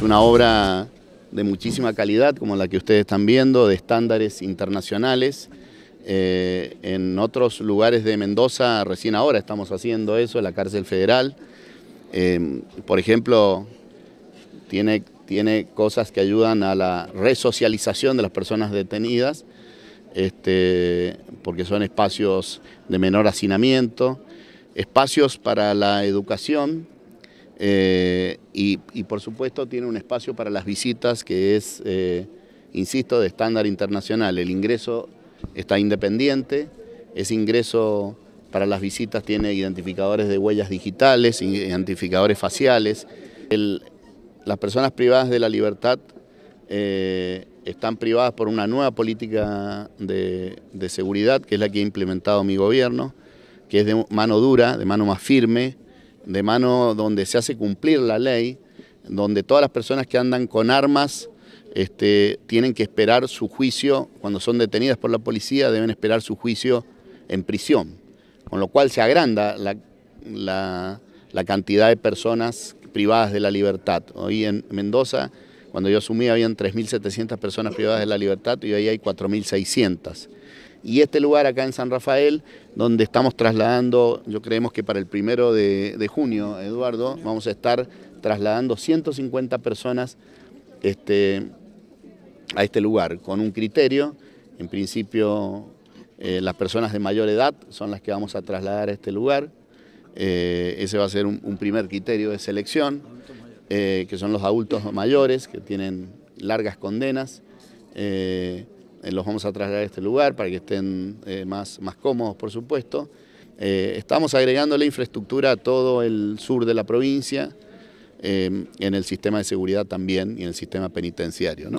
Es una obra de muchísima calidad, como la que ustedes están viendo, de estándares internacionales. Eh, en otros lugares de Mendoza, recién ahora estamos haciendo eso, en la cárcel federal. Em, por ejemplo, tiene, tiene cosas que ayudan a la resocialización de las personas detenidas, este, porque son espacios de menor hacinamiento, espacios para la educación, eh, y, por supuesto tiene un espacio para las visitas que es, eh, insisto, de estándar internacional. El ingreso está independiente, ese ingreso para las visitas tiene identificadores de huellas digitales, identificadores faciales. las personas privadas de la libertad eh, están privadas por una nueva política de seguridad, que es la que ha implementado mi gobierno, que es de mano dura, de mano más firme, de mano donde se hace cumplir la ley, donde todas las personas que andan con armas este, tienen que esperar su juicio, cuando son detenidas por la policía, deben esperar su juicio en prisión, con lo cual se agranda la, la cantidad de personas privadas de la libertad. Hoy en Mendoza, cuando yo asumí, habían 3.700 personas privadas de la libertad y hoy hay 4.600 y este lugar acá en San Rafael, donde estamos trasladando, yo creemos que para el primero de, junio, Eduardo, vamos a estar trasladando 150 personas este, a este lugar, con un criterio, en principio eh, las personas de mayor edad son las que vamos a trasladar a este lugar, eh, ese va a ser un, primer criterio de selección, eh, que son los adultos mayores, que tienen largas condenas, eh, los vamos a trasladar a este lugar para que estén eh, más, más cómodos, por supuesto. Eh, estamos agregando la infraestructura a todo el sur de la provincia, en el sistema de seguridad también y en el sistema penitenciario.